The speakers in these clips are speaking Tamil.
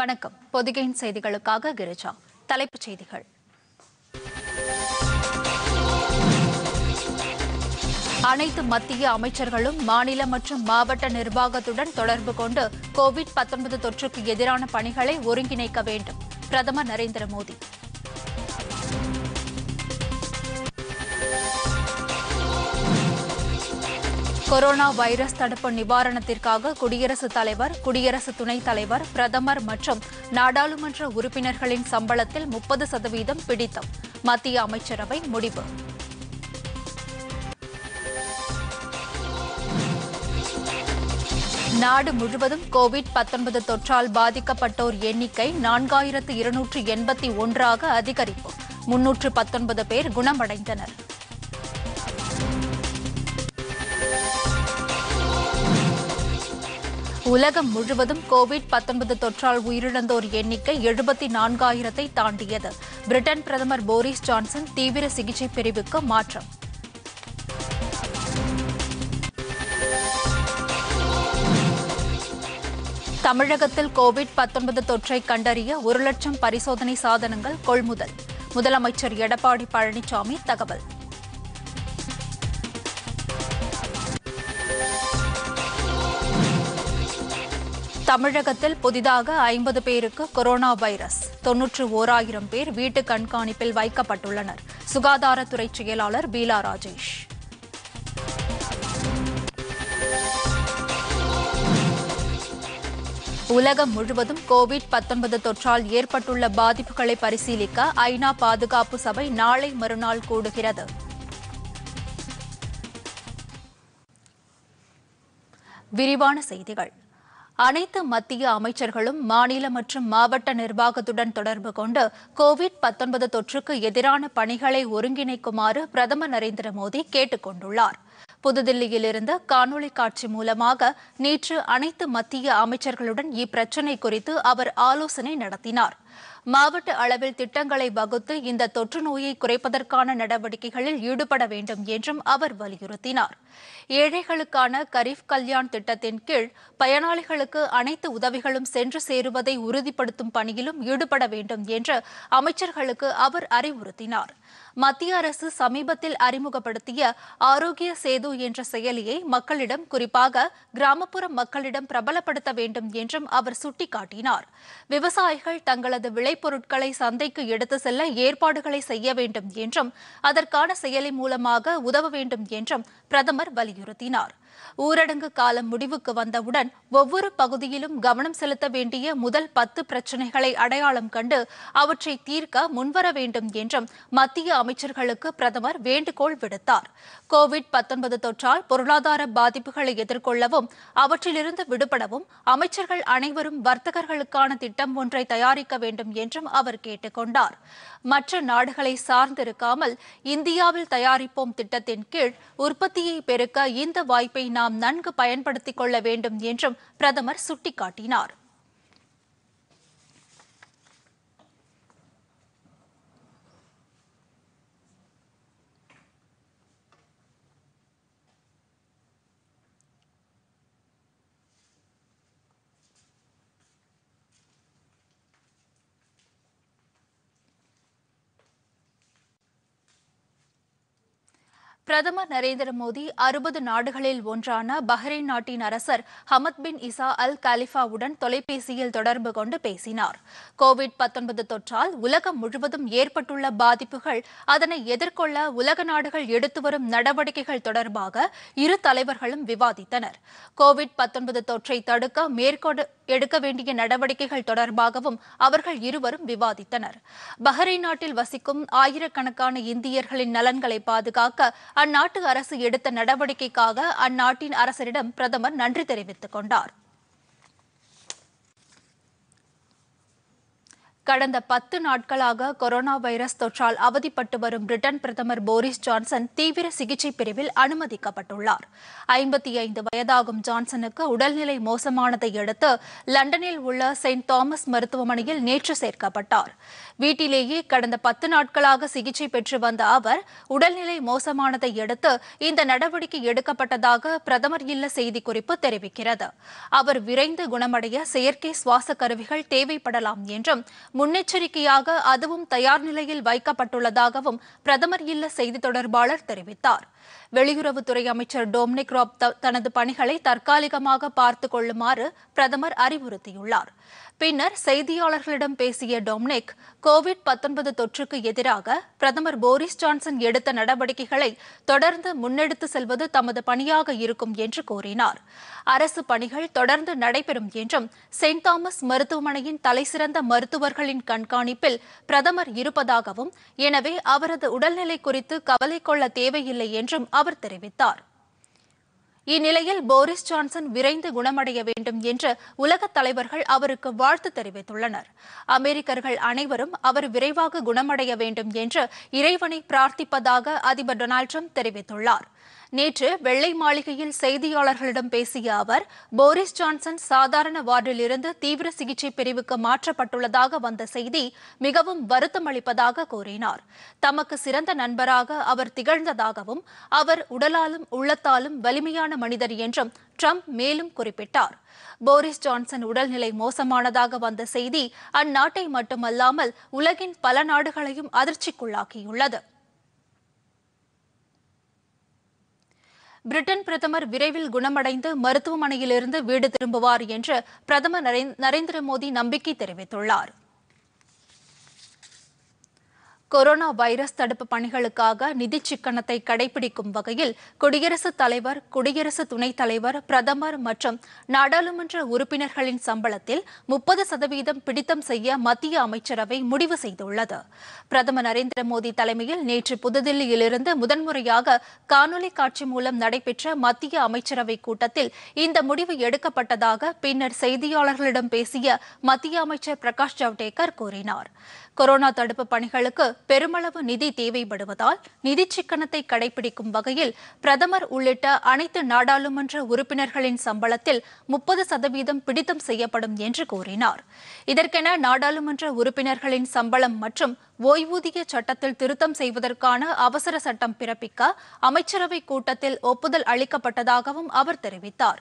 வணக்கம் பொதிகையின் செய்திகளுக்காக கிரிஜா தலைப்புச் செய்திகள் அனைத்து மத்திய அமைச்சர்களும் மாநில மற்றும் மாவட்ட நிர்வாகத்துடன் தொடர்பு கொண்டு கோவிட் பத்தொன்பது தொற்றுக்கு எதிரான பணிகளை ஒருங்கிணைக்க வேண்டும் பிரதமர் நரேந்திர மோடி கொரோனா வைரஸ் தடுப்பு நிவாரணத்திற்காக குடியரசுத் தலைவர் குடியரசு துணைத் தலைவர் பிரதமர் மற்றும் நாடாளுமன்ற உறுப்பினர்களின் சம்பளத்தில் முப்பது சதவீதம் பிடித்தம் மத்திய அமைச்சரவை முடிவு நாடு முழுவதும் கோவிட் பத்தொன்பது தொற்றால் பாதிக்கப்பட்டோர் எண்ணிக்கை நான்காயிரத்து இருநூற்று எண்பத்தி ஒன்றாக அதிகரிப்பு முன்னூற்று பத்தொன்பது பேர் குணமடைந்தனா் உலகம் முழுவதும் கோவிட் பத்தொன்பது தொற்றால் உயிரிழந்தோர் எண்ணிக்கை எழுபத்தி நான்காயிரத்தை தாண்டியது பிரிட்டன் பிரதமர் போரிஸ் ஜான்சன் தீவிர சிகிச்சை பிரிவுக்கு மாற்றம் தமிழகத்தில் கோவிட் பத்தொன்பது தொற்றை கண்டறிய ஒரு லட்சம் பரிசோதனை சாதனங்கள் கொள்முதல் முதலமைச்சர் எடப்பாடி பழனிசாமி தகவல் தமிழகத்தில் புதிதாக ஐம்பது பேருக்கு கொரோனா வைரஸ் தொன்னூற்று ஓராயிரம் பேர் வீட்டு கண்காணிப்பில் வைக்கப்பட்டுள்ளனர் சுகாதாரத்துறை செயலாளர் பீலா ராஜேஷ் உலகம் முழுவதும் கோவிட் பத்தொன்பது தொற்றால் ஏற்பட்டுள்ள பாதிப்புகளை பரிசீலிக்க ஐநா பாதுகாப்பு சபை நாளை மறுநாள் கூடுகிறது விரிவான செய்திகள் அனைத்து மத்திய அமைச்சர்களும் மாநில மற்றும் மாவட்ட நிர்வாகத்துடன் தொடர்பு கொண்டு கோவிட் பத்தொன்பது தொற்றுக்கு எதிரான பணிகளை ஒருங்கிணைக்குமாறு பிரதமர் நரேந்திர மோடி கேட்டுக் கொண்டுள்ளார் புதுதில்லியிலிருந்து காணொலி காட்சி மூலமாக நேற்று அனைத்து மத்திய அமைச்சர்களுடன் இப்பிரச்சினை குறித்து அவர் ஆலோசனை நடத்தினாா் மாவட்ட அளவில் திட்டங்களை வகுத்து இந்த தொற்று நோயை குறைப்பதற்கான நடவடிக்கைகளில் ஈடுபட வேண்டும் என்றும் அவர் வலியுறுத்தினார் ஏழைகளுக்கான கரீப் கல்யாண் திட்டத்தின் கீழ் பயனாளிகளுக்கு அனைத்து உதவிகளும் சென்று சேருவதை உறுதிப்படுத்தும் பணியிலும் ஈடுபட வேண்டும் என்று அமைச்சர்களுக்கு அவர் அறிவுறுத்தினார் மத்திய அரசு சமீபத்தில் அறிமுகப்படுத்திய ஆரோக்கிய சேது என்ற செயலியை மக்களிடம் குறிப்பாக கிராமப்புற மக்களிடம் பிரபலப்படுத்த வேண்டும் என்றும் அவர் சுட்டிக்காட்டினார் விவசாயிகள் தங்களது விளைபொருட்களை சந்தைக்கு எடுத்து செல்ல ஏற்பாடுகளை செய்ய வேண்டும் என்றும் அதற்கான செயலி மூலமாக உதவ வேண்டும் என்றும் பிரதமர் வலியுறுத்தினார் ஊரடங்கு காலம் முடிவுக்கு வந்தவுடன் ஒவ்வொரு பகுதியிலும் கவனம் செலுத்த வேண்டிய முதல் பத்து பிரச்சினைகளை அடையாளம் கண்டு அவற்றை தீர்க்க முன்வர வேண்டும் என்றும் மத்திய அமைச்சர்களுக்கு பிரதமர் வேண்டுகோள் விடுத்தார் கோவிட் தொற்றால் பொருளாதார பாதிப்புகளை எதிர்கொள்ளவும் அவற்றிலிருந்து விடுபடவும் அமைச்சர்கள் அனைவரும் வர்த்தகர்களுக்கான திட்டம் ஒன்றை தயாரிக்க வேண்டும் என்றும் அவர் கேட்டுக் கொண்டார் மற்ற நாடுகளை சார்ந்திருக்காமல் இந்தியாவில் தயாரிப்போம் திட்டத்தின் கீழ் உற்பத்தியை பெருக்க இந்த வாய்ப்பை வாய்ப்பை நாம் நன்கு பயன்படுத்திக் கொள்ள வேண்டும் என்றும் பிரதமர் சுட்டிக்காட்டினார் பிரதமர் நரேந்திர மோடி அறுபது நாடுகளில் ஒன்றான பஹ்ரைன் நாட்டின் அரசர் ஹமத் பின் இசா அல் கலிஃபாவுடன் தொலைபேசியில் தொடர்பு கொண்டு பேசினார் கோவிட் தொற்றால் உலகம் முழுவதும் ஏற்பட்டுள்ள பாதிப்புகள் அதனை எதிர்கொள்ள உலக நாடுகள் எடுத்து வரும் நடவடிக்கைகள் தொடர்பாக இரு தலைவர்களும் விவாதித்தனர் கோவிட் தொற்றை தடுக்க மேற்கொண்டு எடுக்க வேண்டிய நடவடிக்கைகள் தொடர்பாகவும் அவர்கள் இருவரும் விவாதித்தனர் பஹ்ரைன் நாட்டில் வசிக்கும் ஆயிரக்கணக்கான இந்தியர்களின் நலன்களை பாதுகாக்க அந்நாட்டு அரசு எடுத்த நடவடிக்கைக்காக அந்நாட்டின் அரசரிடம் பிரதமர் நன்றி தெரிவித்துக் கொண்டாா் கடந்த பத்து நாட்களாக கொரோனா வைரஸ் தொற்றால் அவதிப்பட்டு வரும் பிரிட்டன் பிரதமர் போரிஸ் ஜான்சன் தீவிர சிகிச்சை பிரிவில் அனுமதிக்கப்பட்டுள்ளார் ஐம்பத்தி ஐந்து வயதாகும் ஜான்சனுக்கு உடல்நிலை மோசமானதை அடுத்து லண்டனில் உள்ள செயின்ட் தாமஸ் மருத்துவமனையில் நேற்று சேர்க்கப்பட்டார் வீட்டிலேயே கடந்த பத்து நாட்களாக சிகிச்சை பெற்று வந்த அவர் உடல்நிலை மோசமானதை அடுத்து இந்த நடவடிக்கை எடுக்கப்பட்டதாக பிரதமர் இல்ல செய்திக்குறிப்பு தெரிவிக்கிறது அவர் விரைந்து குணமடைய செயற்கை சுவாச கருவிகள் தேவைப்படலாம் என்றும் முன்னெச்சரிக்கையாக அதுவும் தயார் நிலையில் வைக்கப்பட்டுள்ளதாகவும் பிரதமர் இல்ல செய்தி தொடர்பாளர் தெரிவித்தார் வெளியுறவுத்துறை அமைச்சர் டோம்னிக் ராப் தனது பணிகளை தற்காலிகமாக பார்த்துக் கொள்ளுமாறு பிரதமர் அறிவுறுத்தியுள்ளார் பின்னர் செய்தியாளர்களிடம் பேசிய டொம்னிக் கோவிட் பத்தொன்பது தொற்றுக்கு எதிராக பிரதமர் போரிஸ் ஜான்சன் எடுத்த நடவடிக்கைகளை தொடர்ந்து முன்னெடுத்து செல்வது தமது பணியாக இருக்கும் என்று கூறினார் அரசு பணிகள் தொடர்ந்து நடைபெறும் என்றும் செயின்ட் தாமஸ் மருத்துவமனையின் தலைசிறந்த மருத்துவர்களின் கண்காணிப்பில் பிரதமர் இருப்பதாகவும் எனவே அவரது உடல்நிலை குறித்து கவலை கொள்ள தேவையில்லை என்றும் அவர் தெரிவித்தார் இந்நிலையில் போரிஸ் ஜான்சன் விரைந்து குணமடைய வேண்டும் என்று உலகத் தலைவர்கள் அவருக்கு வாழ்த்து தெரிவித்துள்ளனர் அமெரிக்கர்கள் அனைவரும் அவர் விரைவாக குணமடைய வேண்டும் என்று இறைவனை பிரார்த்திப்பதாக அதிபர் டொனால்டு ட்ரம்ப் தெரிவித்துள்ளாா் நேற்று வெள்ளை மாளிகையில் செய்தியாளர்களிடம் பேசிய அவர் போரிஸ் ஜான்சன் சாதாரண வார்டில் இருந்து தீவிர சிகிச்சை பிரிவுக்கு மாற்றப்பட்டுள்ளதாக வந்த செய்தி மிகவும் வருத்தம் அளிப்பதாக கூறினார் தமக்கு சிறந்த நண்பராக அவர் திகழ்ந்ததாகவும் அவர் உடலாலும் உள்ளத்தாலும் வலிமையான மனிதர் என்றும் ட்ரம்ப் மேலும் குறிப்பிட்டார் போரிஸ் ஜான்சன் உடல்நிலை மோசமானதாக வந்த செய்தி அந்நாட்டை மட்டுமல்லாமல் உலகின் பல நாடுகளையும் அதிர்ச்சிக்குள்ளாக்கியுள்ளது பிரிட்டன் பிரதமர் விரைவில் குணமடைந்து மருத்துவமனையிலிருந்து வீடு திரும்புவார் என்று பிரதமர் நரேந்திர மோடி நம்பிக்கை தெரிவித்துள்ளார் கொரோனா வைரஸ் தடுப்பு பணிகளுக்காக நிதி சிக்கனத்தை கடைபிடிக்கும் வகையில் குடியரசுத் தலைவர் குடியரசு துணைத் தலைவர் பிரதமர் மற்றும் நாடாளுமன்ற உறுப்பினர்களின் சம்பளத்தில் முப்பது சதவீதம் பிடித்தம் செய்ய மத்திய அமைச்சரவை முடிவு செய்துள்ளது பிரதமர் நரேந்திர மோடி தலைமையில் நேற்று புதுதில்லியிலிருந்து முதன்முறையாக காணொலி காட்சி மூலம் நடைபெற்ற மத்திய அமைச்சரவை கூட்டத்தில் இந்த முடிவு எடுக்கப்பட்டதாக பின்னர் செய்தியாளர்களிடம் பேசிய மத்திய அமைச்சர் பிரகாஷ் ஜவடேகர் கூறினார் கொரோனா தடுப்பு பணிகளுக்கு பெருமளவு நிதி தேவைப்படுவதால் நிதி சிக்கனத்தை கடைபிடிக்கும் வகையில் பிரதமர் உள்ளிட்ட அனைத்து நாடாளுமன்ற உறுப்பினர்களின் சம்பளத்தில் முப்பது சதவீதம் பிடித்தம் செய்யப்படும் என்று கூறினார் இதற்கென நாடாளுமன்ற உறுப்பினர்களின் சம்பளம் மற்றும் ஓய்வூதிய சட்டத்தில் திருத்தம் செய்வதற்கான அவசர சட்டம் பிறப்பிக்க அமைச்சரவைக் கூட்டத்தில் ஒப்புதல் அளிக்கப்பட்டதாகவும் அவர் தெரிவித்தார்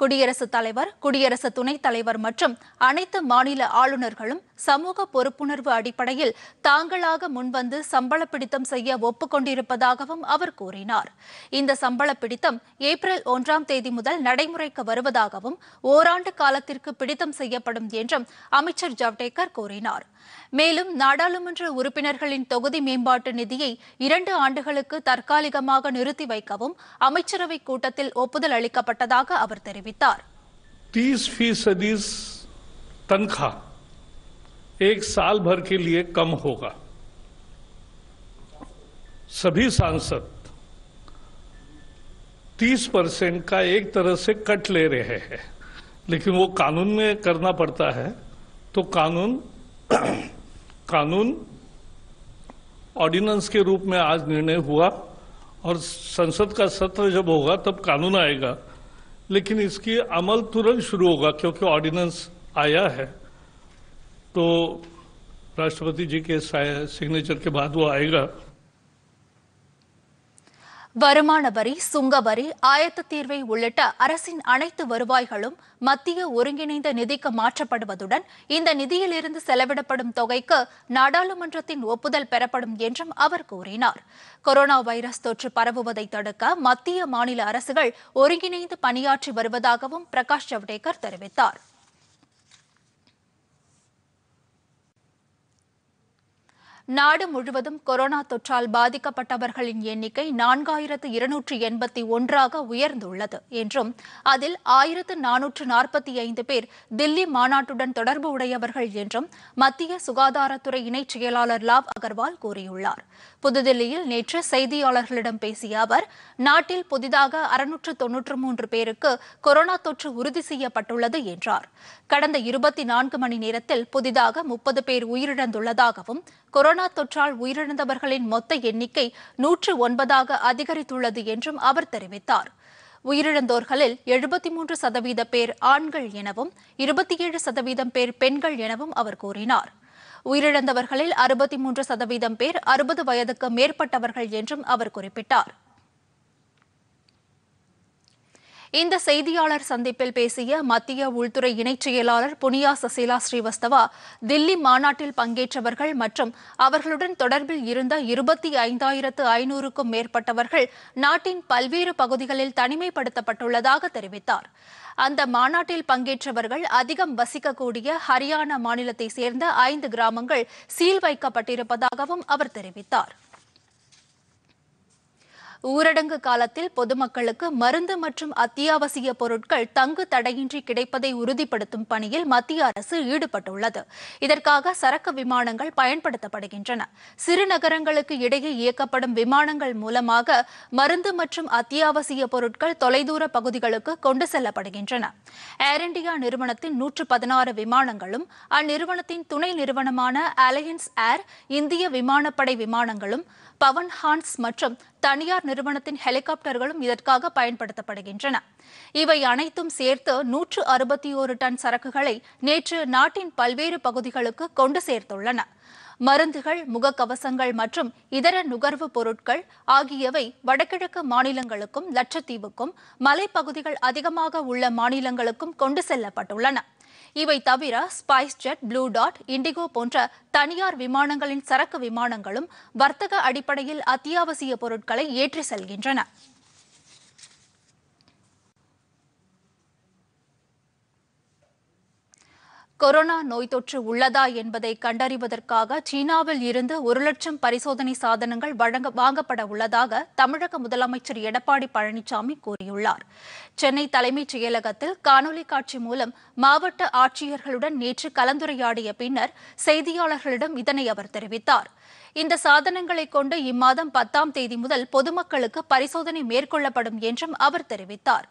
குடியரசுத் தலைவர் குடியரசு துணைத் தலைவர் மற்றும் அனைத்து மாநில ஆளுநர்களும் சமூக பொறுப்புணர்வு அடிப்படையில் தாங்களாக முன்வந்து சம்பள பிடித்தம் செய்ய ஒப்புக்கொண்டிருப்பதாகவும் அவர் கூறினார் இந்த சம்பள பிடித்தம் ஏப்ரல் ஒன்றாம் தேதி முதல் நடைமுறைக்கு வருவதாகவும் ஓராண்டு காலத்திற்கு பிடித்தம் செய்யப்படும் என்றும் அமைச்சர் ஜவ்டேகர் கூறினார் மேலும் 나டாளும் அன்று உறுப்பினர்களின் தொகுதி மேம்பாட்டு நிதியை 2 ஆண்டுகளுக்கு தற்காலிகமாக நிறுத்தி வைக்கவும் அமைச்சர்வை கூட்டத்தில் ஒப்புதல் அளிக்கப்பட்டதாக அவர் தெரிவித்தார். 30% இந்த तनख्वाह 1 साल भर के लिए कम होगा। सभी सांसद 30% का एक तरह से कट ले रहे हैं लेकिन वो कानून में करना पड़ता है तो कानून कानून ऑर्डिनेंस के रूप में आज निर्णय हुआ और संसद का सत्र जब होगा तब कानून आएगा लेकिन इसकी अमल तुरंत शुरू होगा क्योंकि ऑर्डिनेंस आया है तो राष्ट्रपति जी के सिग्नेचर के बाद वो आएगा வருமான வரி சுங்க வரி ஆயத்த தீர்வை உள்ளிட்ட அரசின் அனைத்து வருவாய்களும் மத்திய ஒருங்கிணைந்த நிதிக்கு மாற்றப்படுவதுடன் இந்த நிதியிலிருந்து செலவிடப்படும் தொகைக்கு நாடாளுமன்றத்தின் ஒப்புதல் பெறப்படும் என்றும் அவர் கூறினார் கொரோனா வைரஸ் தொற்று பரவுவதை தடுக்க மத்திய மாநில அரசுகள் ஒருங்கிணைந்து பணியாற்றி வருவதாகவும் பிரகாஷ் ஜவடேகர் தெரிவித்தாா் நாடு முழுவதும் கொரோனா தொற்றால் பாதிக்கப்பட்டவர்களின் எண்ணிக்கை நான்காயிரத்து இருநூற்று எண்பத்தி ஒன்றாக உயர்ந்துள்ளது என்றும் அதில் ஆயிரத்து நானூற்று நாற்பத்தி ஐந்து பேர் தில்லி மாநாட்டுடன் தொடர்பு உடையவர்கள் என்றும் மத்திய சுகாதாரத்துறை இணைச் செயலாளர் லாவ் அகர்வால் கூறியுள்ளார் புதுதில்லியில் நேற்று செய்தியாளர்களிடம் பேசிய அவர் நாட்டில் புதிதாக அறுநூற்று தொன்னூற்று மூன்று பேருக்கு கொரோனா தொற்று உறுதி செய்யப்பட்டுள்ளது என்றார் கடந்த இருபத்தி நான்கு மணி நேரத்தில் புதிதாக முப்பது பேர் உயிரிழந்துள்ளதாகவும் கொரோனா கொரோனா தொற்றால் உயிரிழந்தவர்களின் மொத்த எண்ணிக்கை நூற்று ஒன்பதாக அதிகரித்துள்ளது என்றும் அவர் தெரிவித்தார் உயிரிழந்தோர்களில் எழுபத்தி மூன்று சதவீத பேர் ஆண்கள் எனவும் இருபத்தி ஏழு சதவீதம் பேர் பெண்கள் எனவும் அவர் கூறினார் உயிரிழந்தவர்களில் அறுபத்தி மூன்று சதவீதம் பேர் அறுபது வயதுக்கு மேற்பட்டவர்கள் என்றும் அவர் குறிப்பிட்டார் இந்த செய்தியாளர் சந்திப்பில் பேசிய மத்திய உள்துறை இணைச் செயலாளர் புனியா சசிலா ஸ்ரீவஸ்தவா தில்லி மாநாட்டில் பங்கேற்றவர்கள் மற்றும் அவர்களுடன் தொடர்பில் இருந்த இருபத்தி ஐந்தாயிரத்து ஐநூறுக்கும் மேற்பட்டவர்கள் நாட்டின் பல்வேறு பகுதிகளில் தனிமைப்படுத்தப்பட்டுள்ளதாக தெரிவித்தார் அந்த மாநாட்டில் பங்கேற்றவர்கள் அதிகம் வசிக்கக்கூடிய ஹரியானா மாநிலத்தை சேர்ந்த ஐந்து கிராமங்கள் சீல் வைக்கப்பட்டிருப்பதாகவும் அவர் தெரிவித்தார் ஊரடங்கு காலத்தில் பொதுமக்களுக்கு மருந்து மற்றும் அத்தியாவசிய பொருட்கள் தங்கு தடையின்றி கிடைப்பதை உறுதிப்படுத்தும் பணியில் மத்திய அரசு ஈடுபட்டுள்ளது இதற்காக சரக்கு விமானங்கள் பயன்படுத்தப்படுகின்றன சிறுநகரங்களுக்கு இடையே இயக்கப்படும் விமானங்கள் மூலமாக மருந்து மற்றும் அத்தியாவசிய பொருட்கள் தொலைதூர பகுதிகளுக்கு கொண்டு செல்லப்படுகின்றன ஏர் இண்டியா நிறுவனத்தின் நூற்று பதினாறு விமானங்களும் அந்நிறுவனத்தின் துணை நிறுவனமான அலையன்ஸ் ஏர் இந்திய விமானப்படை விமானங்களும் பவன் ஹான்ஸ் மற்றும் தனியார் நிறுவனத்தின் ஹெலிகாப்டர்களும் இதற்காக பயன்படுத்தப்படுகின்றன இவை அனைத்தும் சேர்த்து நூற்று அறுபத்தி ஒரு டன் சரக்குகளை நேற்று நாட்டின் பல்வேறு பகுதிகளுக்கு கொண்டு சேர்த்துள்ளன மருந்துகள் முகக்கவசங்கள் மற்றும் இதர நுகர்வு பொருட்கள் ஆகியவை வடகிழக்கு மாநிலங்களுக்கும் லட்சத்தீவுக்கும் மலைப்பகுதிகள் அதிகமாக உள்ள மாநிலங்களுக்கும் கொண்டு செல்லப்பட்டுள்ளன இவை தவிர ஸ்பைஸ் ஜெட் ப்ளூ டாட் இண்டிகோ போன்ற தனியார் விமானங்களின் சரக்கு விமானங்களும் வர்த்தக அடிப்படையில் அத்தியாவசிய பொருட்களை ஏற்றி செல்கின்றன கொரோனா நோய் தொற்று உள்ளதா என்பதை கண்டறிவதற்காக சீனாவில் இருந்து ஒரு லட்சம் பரிசோதனை சாதனங்கள் வழங்க வாங்கப்பட உள்ளதாக தமிழக முதலமைச்சர் எடப்பாடி பழனிசாமி கூறியுள்ளார் சென்னை தலைமைச் செயலகத்தில் காணொலி காட்சி மூலம் மாவட்ட ஆட்சியர்களுடன் நேற்று கலந்துரையாடிய பின்னர் செய்தியாளர்களிடம் இதனை அவர் தெரிவித்தார் இந்த சாதனங்களை கொண்டு இம்மாதம் பத்தாம் தேதி முதல் பொதுமக்களுக்கு பரிசோதனை மேற்கொள்ளப்படும் என்றும் அவர் தெரிவித்தார்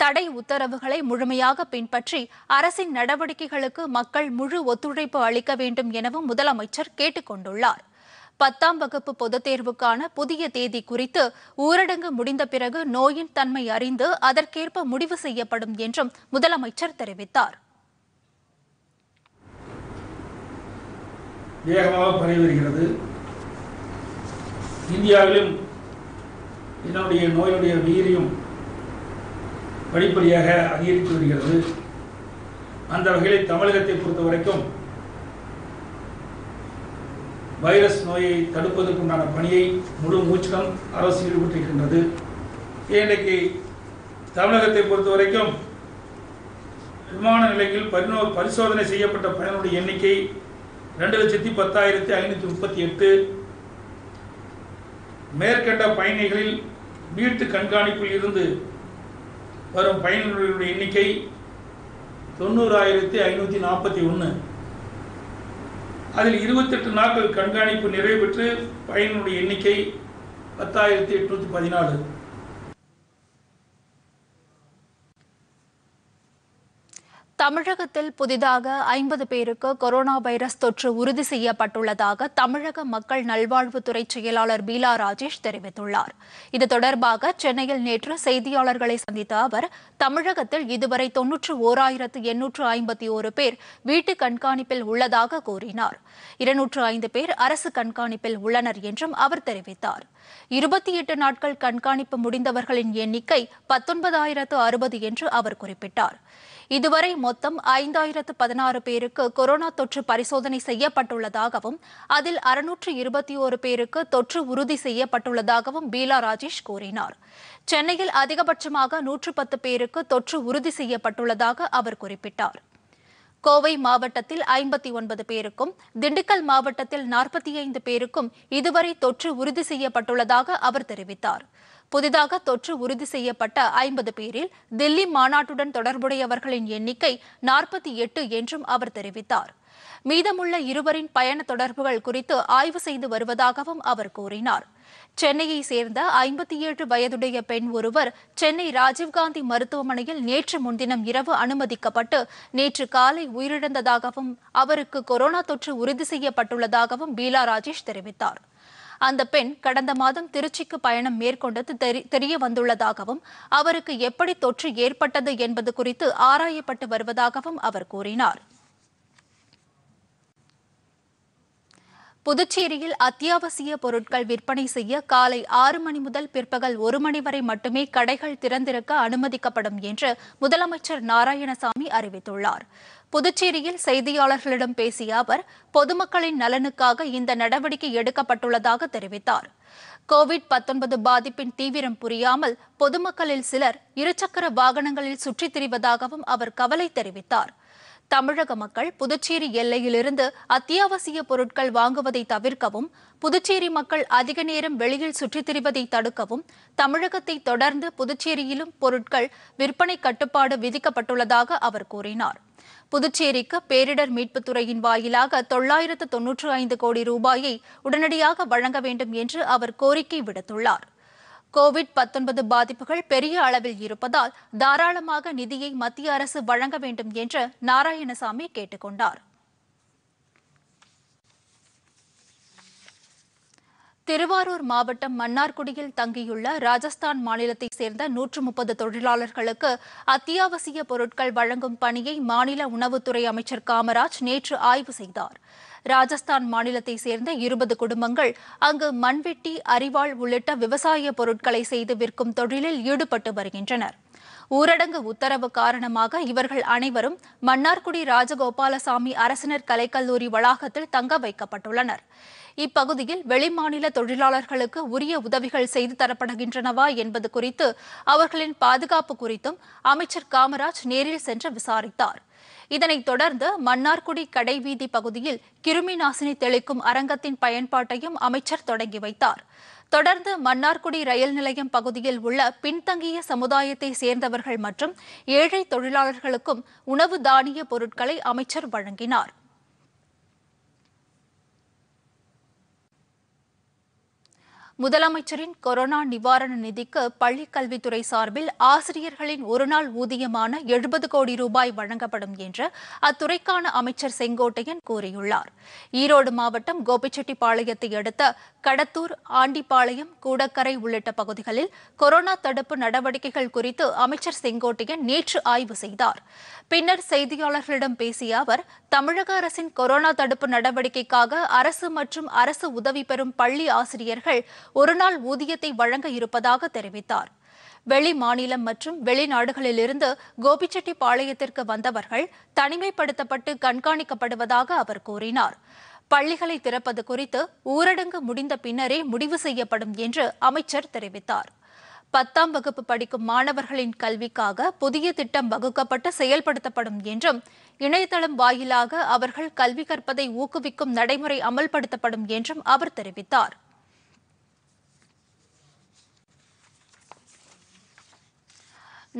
தடை உத்தரவுகளை முழுமையாக பின்பற்றி அரசின் நடவடிக்கைகளுக்கு மக்கள் முழு ஒத்துழைப்பு அளிக்க வேண்டும் எனவும் முதலமைச்சர் கேட்டுக் கொண்டுள்ளார் பத்தாம் வகுப்பு பொதுத் தேர்வுக்கான புதிய தேதி குறித்து ஊரடங்கு முடிந்த பிறகு நோயின் தன்மை அறிந்து அதற்கேற்ப முடிவு செய்யப்படும் என்றும் முதலமைச்சர் தெரிவித்தார் இந்தியாவிலும் இதனுடைய நோயுடைய வீரியம் படிப்படியாக அதிகரித்து வருகிறது அந்த வகையில் தமிழகத்தை பொறுத்த வரைக்கும் வைரஸ் நோயை தடுப்பதற்குண்டான பணியை முழு மூச்சுடன் அரசு ஈடுபட்டிருக்கின்றது இன்றைக்கு தமிழகத்தை பொறுத்த வரைக்கும் விமான நிலையில் பரிணோ பரிசோதனை செய்யப்பட்ட பயனுடைய எண்ணிக்கை ரெண்டு லட்சத்தி பத்தாயிரத்தி ஐநூற்றி முப்பத்தி எட்டு மேற்கண்ட பயணிகளில் வீட்டு கண்காணிப்பில் இருந்து வரும் பயனாளர்களுடைய எண்ணிக்கை தொண்ணூறாயிரத்தி ஐநூற்றி நாற்பத்தி ஒன்று அதில் இருபத்தெட்டு நாட்கள் கண்காணிப்பு நிறைவு பெற்று பயனுடைய எண்ணிக்கை பத்தாயிரத்தி எட்நூற்றி பதினாலு தமிழகத்தில் புதிதாக ஐம்பது பேருக்கு கொரோனா வைரஸ் தொற்று உறுதி செய்யப்பட்டுள்ளதாக தமிழக மக்கள் நல்வாழ்வுத்துறை செயலாளர் பீலா ராஜேஷ் தெரிவித்துள்ளார் இது தொடர்பாக சென்னையில் நேற்று செய்தியாளர்களை சந்தித்த அவர் தமிழகத்தில் இதுவரை தொன்னூற்று ஓராயிரத்து எண்ணூற்று ஐம்பத்தி ஒரு பேர் வீட்டு கண்காணிப்பில் உள்ளதாக கூறினார் இருநூற்று ஐந்து பேர் அரசு கண்காணிப்பில் உள்ளனர் என்றும் அவர் தெரிவித்தார் இருபத்தி எட்டு நாட்கள் கண்காணிப்பு முடிந்தவர்களின் எண்ணிக்கை பத்தொன்பதாயிரத்து அறுபது என்று அவர் குறிப்பிட்டார் இதுவரை மொத்தம் ஐந்தாயிரத்து பதினாறு பேருக்கு கொரோனா தொற்று பரிசோதனை செய்யப்பட்டுள்ளதாகவும் அதில் அறுநூற்று இருபத்தி ஒரு பேருக்கு தொற்று உறுதி செய்யப்பட்டுள்ளதாகவும் பீலா ராஜேஷ் கூறினார் சென்னையில் அதிகபட்சமாக நூற்று பத்து பேருக்கு தொற்று உறுதி செய்யப்பட்டுள்ளதாக அவர் குறிப்பிட்டார் கோவை மாவட்டத்தில் ஐம்பத்தி ஒன்பது பேருக்கும் திண்டுக்கல் மாவட்டத்தில் நாற்பத்தி ஐந்து பேருக்கும் இதுவரை தொற்று உறுதி செய்யப்பட்டுள்ளதாக அவர் தெரிவித்தார் புதிதாக தொற்று உறுதி செய்யப்பட்ட ஐம்பது பேரில் தில்லி மாநாட்டுடன் தொடர்புடையவர்களின் எண்ணிக்கை நாற்பத்தி எட்டு என்றும் அவர் தெரிவித்தார் மீதமுள்ள இருவரின் பயண தொடர்புகள் குறித்து ஆய்வு செய்து வருவதாகவும் அவர் கூறினார் சென்னையை சேர்ந்த ஐம்பத்தி ஏழு வயதுடைய பெண் ஒருவர் சென்னை ராஜீவ்காந்தி மருத்துவமனையில் நேற்று முன்தினம் இரவு அனுமதிக்கப்பட்டு நேற்று காலை உயிரிழந்ததாகவும் அவருக்கு கொரோனா தொற்று உறுதி செய்யப்பட்டுள்ளதாகவும் பீலா ராஜேஷ் தெரிவித்தார் அந்த பெண் கடந்த மாதம் திருச்சிக்கு பயணம் மேற்கொண்டது தெரிய வந்துள்ளதாகவும் அவருக்கு எப்படி தொற்று ஏற்பட்டது என்பது குறித்து ஆராயப்பட்டு வருவதாகவும் அவர் கூறினார் புதுச்சேரியில் அத்தியாவசிய பொருட்கள் விற்பனை செய்ய காலை ஆறு மணி முதல் பிற்பகல் ஒரு மணி வரை மட்டுமே கடைகள் திறந்திருக்க அனுமதிக்கப்படும் என்று முதலமைச்சர் நாராயணசாமி அறிவித்துள்ளார் புதுச்சேரியில் செய்தியாளர்களிடம் பேசிய அவர் பொதுமக்களின் நலனுக்காக இந்த நடவடிக்கை எடுக்கப்பட்டுள்ளதாக தெரிவித்தார் கோவிட் பத்தொன்பது பாதிப்பின் தீவிரம் புரியாமல் பொதுமக்களில் சிலர் இருசக்கர வாகனங்களில் சுற்றித் திரிவதாகவும் அவர் கவலை தெரிவித்தார் தமிழக மக்கள் புதுச்சேரி எல்லையிலிருந்து அத்தியாவசிய பொருட்கள் வாங்குவதை தவிர்க்கவும் புதுச்சேரி மக்கள் அதிக நேரம் வெளியில் சுற்றித் திரிவதை தடுக்கவும் தமிழகத்தை தொடர்ந்து புதுச்சேரியிலும் பொருட்கள் விற்பனை கட்டுப்பாடு விதிக்கப்பட்டுள்ளதாக அவர் கூறினார் புதுச்சேரிக்கு பேரிடர் மீட்புத் துறையின் வாயிலாக தொள்ளாயிரத்து தொன்னூற்று ஐந்து கோடி ரூபாயை உடனடியாக வழங்க வேண்டும் என்று அவர் கோரிக்கை விடுத்துள்ளார் கோவிட் பத்தொன்பது பாதிப்புகள் பெரிய அளவில் இருப்பதால் தாராளமாக நிதியை மத்திய அரசு வழங்க வேண்டும் என்று நாராயணசாமி கேட்டுக் கொண்டார் திருவாரூர் மாவட்டம் மன்னார்குடியில் தங்கியுள்ள ராஜஸ்தான் மாநிலத்தைச் சேர்ந்த நூற்று முப்பது தொழிலாளர்களுக்கு அத்தியாவசிய பொருட்கள் வழங்கும் பணியை மாநில உணவுத்துறை அமைச்சர் காமராஜ் நேற்று ஆய்வு செய்தார் ராஜஸ்தான் மாநிலத்தை சேர்ந்த இருபது குடும்பங்கள் அங்கு மண்வெட்டி அரிவாள் உள்ளிட்ட விவசாய பொருட்களை செய்து விற்கும் தொழிலில் ஈடுபட்டு வருகின்றனர் ஊரடங்கு உத்தரவு காரணமாக இவர்கள் அனைவரும் மன்னார்குடி ராஜகோபாலசாமி அரசினர் கலைக்கல்லூரி வளாகத்தில் தங்க வைக்கப்பட்டுள்ளனர் இப்பகுதியில் வெளிமாநில தொழிலாளர்களுக்கு உரிய உதவிகள் செய்து தரப்படுகின்றனவா என்பது குறித்து அவர்களின் பாதுகாப்பு குறித்தும் அமைச்சர் காமராஜ் நேரில் சென்று விசாரித்தார் இதனைத் தொடர்ந்து மன்னார்குடி கடைவீதி பகுதியில் கிருமி நாசினி தெளிக்கும் அரங்கத்தின் பயன்பாட்டையும் அமைச்சர் தொடங்கி வைத்தார் தொடர்ந்து மன்னார்குடி ரயில் நிலையம் பகுதியில் உள்ள பின்தங்கிய சமுதாயத்தை சேர்ந்தவர்கள் மற்றும் ஏழை தொழிலாளர்களுக்கும் உணவு தானிய பொருட்களை அமைச்சர் வழங்கினார் முதலமைச்சரின் கொரோனா நிவாரண நிதிக்கு பள்ளிக்கல்வித்துறை கல்வித்துறை சார்பில் ஆசிரியர்களின் ஒருநாள் ஊதியமான எழுபது கோடி ரூபாய் வழங்கப்படும் என்று அத்துறைக்கான அமைச்சர் செங்கோட்டையன் கூறியுள்ளார் ஈரோடு மாவட்டம் கோபிச்செட்டிப்பாளையத்தை அடுத்த கடத்தூர் ஆண்டிப்பாளையம் கூடக்கரை உள்ளிட்ட பகுதிகளில் கொரோனா தடுப்பு நடவடிக்கைகள் குறித்து அமைச்சர் செங்கோட்டையன் நேற்று ஆய்வு செய்தார் பின்னர் செய்தியாளர்களிடம் பேசிய அவர் தமிழக அரசின் கொரோனா தடுப்பு நடவடிக்கைக்காக அரசு மற்றும் அரசு உதவி பெறும் பள்ளி ஆசிரியர்கள் ஒருநாள் ஊதியத்தை வழங்க இருப்பதாக தெரிவித்தார் வெளி மாநிலம் மற்றும் வெளிநாடுகளிலிருந்து கோபிச்செட்டிப்பாளையத்திற்கு வந்தவர்கள் தனிமைப்படுத்தப்பட்டு கண்காணிக்கப்படுவதாக அவர் கூறினார் பள்ளிகளை திறப்பது குறித்து ஊரடங்கு முடிந்த பின்னரே முடிவு செய்யப்படும் என்று அமைச்சர் தெரிவித்தார் பத்தாம் வகுப்பு படிக்கும் மாணவர்களின் கல்விக்காக புதிய திட்டம் வகுக்கப்பட்டு செயல்படுத்தப்படும் என்றும் இணையதளம் வாயிலாக அவர்கள் கல்வி கற்பதை ஊக்குவிக்கும் நடைமுறை அமல்படுத்தப்படும் என்றும் அவர் தெரிவித்தார்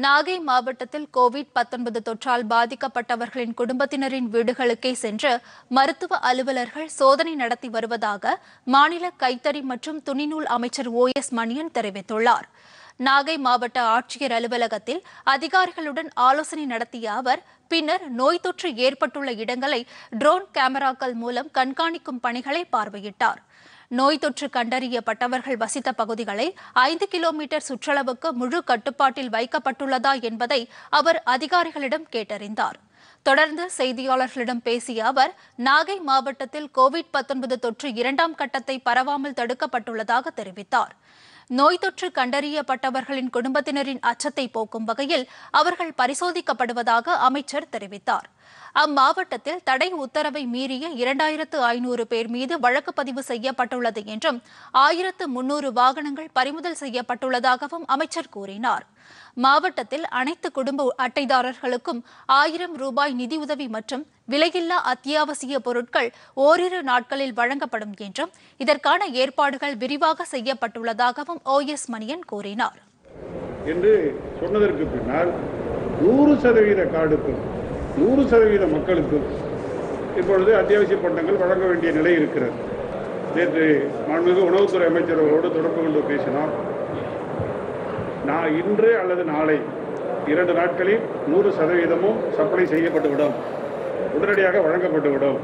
நாகை மாவட்டத்தில் கோவிட் தொற்றால் பாதிக்கப்பட்டவர்களின் குடும்பத்தினரின் வீடுகளுக்கே சென்று மருத்துவ அலுவலர்கள் சோதனை நடத்தி வருவதாக மாநில கைத்தறி மற்றும் துணிநூல் அமைச்சர் ஓ எஸ் மணியன் தெரிவித்துள்ளார் நாகை மாவட்ட ஆட்சியர் அலுவலகத்தில் அதிகாரிகளுடன் ஆலோசனை நடத்திய அவர் பின்னர் நோய் தொற்று ஏற்பட்டுள்ள இடங்களை ட்ரோன் கேமராக்கள் மூலம் கண்காணிக்கும் பணிகளை பார்வையிட்டார் நோய் தொற்று கண்டறியப்பட்டவர்கள் வசித்த பகுதிகளை ஐந்து கிலோமீட்டர் சுற்றளவுக்கு முழு கட்டுப்பாட்டில் வைக்கப்பட்டுள்ளதா என்பதை அவர் அதிகாரிகளிடம் கேட்டறிந்தார் தொடர்ந்து செய்தியாளர்களிடம் பேசிய அவர் நாகை மாவட்டத்தில் கோவிட் தொற்று இரண்டாம் கட்டத்தை பரவாமல் தடுக்கப்பட்டுள்ளதாக தெரிவித்தார் நோய் தொற்று கண்டறியப்பட்டவர்களின் குடும்பத்தினரின் அச்சத்தை போக்கும் வகையில் அவர்கள் பரிசோதிக்கப்படுவதாக அமைச்சர் தெரிவித்தார் அம்மாவட்டத்தில் தடை உத்தரவை மீறிய இரண்டாயிரத்து ஐநூறு பேர் மீது வழக்கு பதிவு செய்யப்பட்டுள்ளது என்றும் ஆயிரத்து முன்னூறு வாகனங்கள் பறிமுதல் செய்யப்பட்டுள்ளதாகவும் அமைச்சர் கூறினார் மாவட்டத்தில் அனைத்து குடும்ப அட்டைதாரர்களுக்கும் ஆயிரம் ரூபாய் நிதியுதவி மற்றும் விலையில்லா அத்தியாவசிய பொருட்கள் ஓரிரு நாட்களில் வழங்கப்படும் என்றும் இதற்கான ஏற்பாடுகள் விரிவாக செய்யப்பட்டுள்ளதாகவும் ஓ எஸ் மணியன் கூறினார் என்று சொன்னதற்கு பின்னால் நூறு சதவீத கார்டுக்கும் நூறு சதவீத மக்களுக்கு இப்பொழுது அத்தியாவசிய பட்டங்கள் வழங்க வேண்டிய நிலை இருக்கிறது நேற்று மாண்புமிகு உணவுத்துறை அமைச்சர்களோடு தொடர்பு கொண்டு பேசினோம் நான் இன்று அல்லது நாளை இரண்டு நாட்களில் நூறு சதவீதமும் சப்ளை செய்யப்பட்டுவிடும் உடனடியாக வழங்கப்பட்டுவிடும்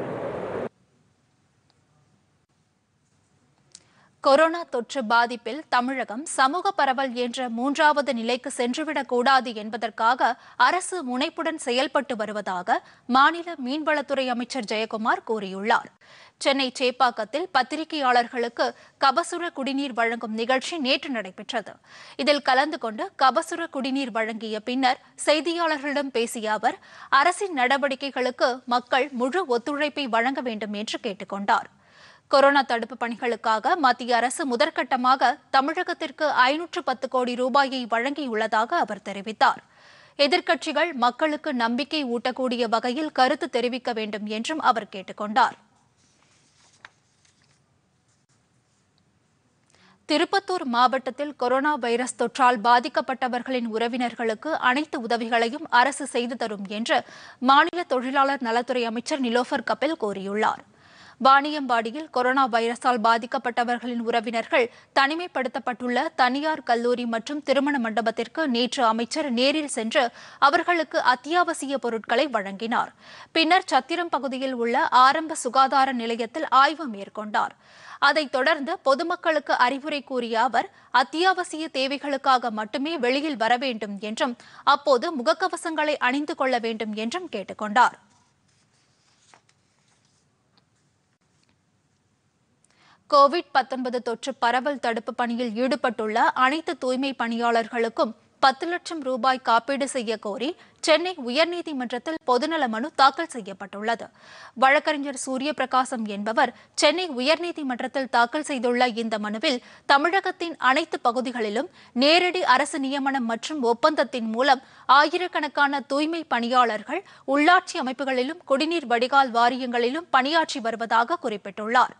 கொரோனா தொற்று பாதிப்பில் தமிழகம் சமூக பரவல் என்ற மூன்றாவது நிலைக்கு சென்றுவிடக் கூடாது என்பதற்காக அரசு முனைப்புடன் செயல்பட்டு வருவதாக மாநில மீன்வளத்துறை அமைச்சர் ஜெயக்குமார் கூறியுள்ளார் சென்னை சேப்பாக்கத்தில் பத்திரிகையாளர்களுக்கு கபசுர குடிநீர் வழங்கும் நிகழ்ச்சி நேற்று நடைபெற்றது இதில் கலந்து கொண்டு கபசுர குடிநீர் வழங்கிய பின்னர் செய்தியாளர்களிடம் பேசிய அவர் அரசின் நடவடிக்கைகளுக்கு மக்கள் முழு ஒத்துழைப்பை வழங்க வேண்டும் என்று கேட்டுக் கொண்டாா் கொரோனா தடுப்பு பணிகளுக்காக மத்திய அரசு முதற்கட்டமாக தமிழகத்திற்கு ஐநூற்று பத்து கோடி ரூபாயை வழங்கியுள்ளதாக அவர் தெரிவித்தார் எதிர்க்கட்சிகள் மக்களுக்கு நம்பிக்கை ஊட்டக்கூடிய வகையில் கருத்து தெரிவிக்க வேண்டும் என்றும் அவர் கேட்டுக் கொண்டார் திருப்பத்தூர் மாவட்டத்தில் கொரோனா வைரஸ் தொற்றால் பாதிக்கப்பட்டவர்களின் உறவினர்களுக்கு அனைத்து உதவிகளையும் அரசு செய்து தரும் என்று மாநில தொழிலாளர் நலத்துறை அமைச்சர் நிலோஃபர் கபில் கூறியுள்ளாா் வாணியம்பாடியில் கொரோனா வைரஸால் பாதிக்கப்பட்டவர்களின் உறவினர்கள் தனிமைப்படுத்தப்பட்டுள்ள தனியார் கல்லூரி மற்றும் திருமண மண்டபத்திற்கு நேற்று அமைச்சர் நேரில் சென்று அவர்களுக்கு அத்தியாவசிய பொருட்களை வழங்கினார் பின்னர் சத்திரம் பகுதியில் உள்ள ஆரம்ப சுகாதார நிலையத்தில் ஆய்வு மேற்கொண்டார் அதைத் தொடர்ந்து பொதுமக்களுக்கு அறிவுரை கூறிய அவர் அத்தியாவசிய தேவைகளுக்காக மட்டுமே வெளியில் வர வேண்டும் என்றும் அப்போது முகக்கவசங்களை அணிந்து கொள்ள வேண்டும் என்றும் கேட்டுக்கொண்டார் கோவிட் பத்தொன்பது தொற்று பரவல் தடுப்பு பணியில் ஈடுபட்டுள்ள அனைத்து தூய்மை பணியாளர்களுக்கும் பத்து லட்சம் ரூபாய் காப்பீடு செய்ய கோரி சென்னை உயர்நீதிமன்றத்தில் பொதுநல மனு தாக்கல் செய்யப்பட்டுள்ளது வழக்கறிஞர் சூரிய பிரகாசம் என்பவர் சென்னை உயர்நீதிமன்றத்தில் தாக்கல் செய்துள்ள இந்த மனுவில் தமிழகத்தின் அனைத்து பகுதிகளிலும் நேரடி அரசு நியமனம் மற்றும் ஒப்பந்தத்தின் மூலம் ஆயிரக்கணக்கான தூய்மை பணியாளர்கள் உள்ளாட்சி அமைப்புகளிலும் குடிநீர் வடிகால் வாரியங்களிலும் பணியாற்றி வருவதாக குறிப்பிட்டுள்ளார்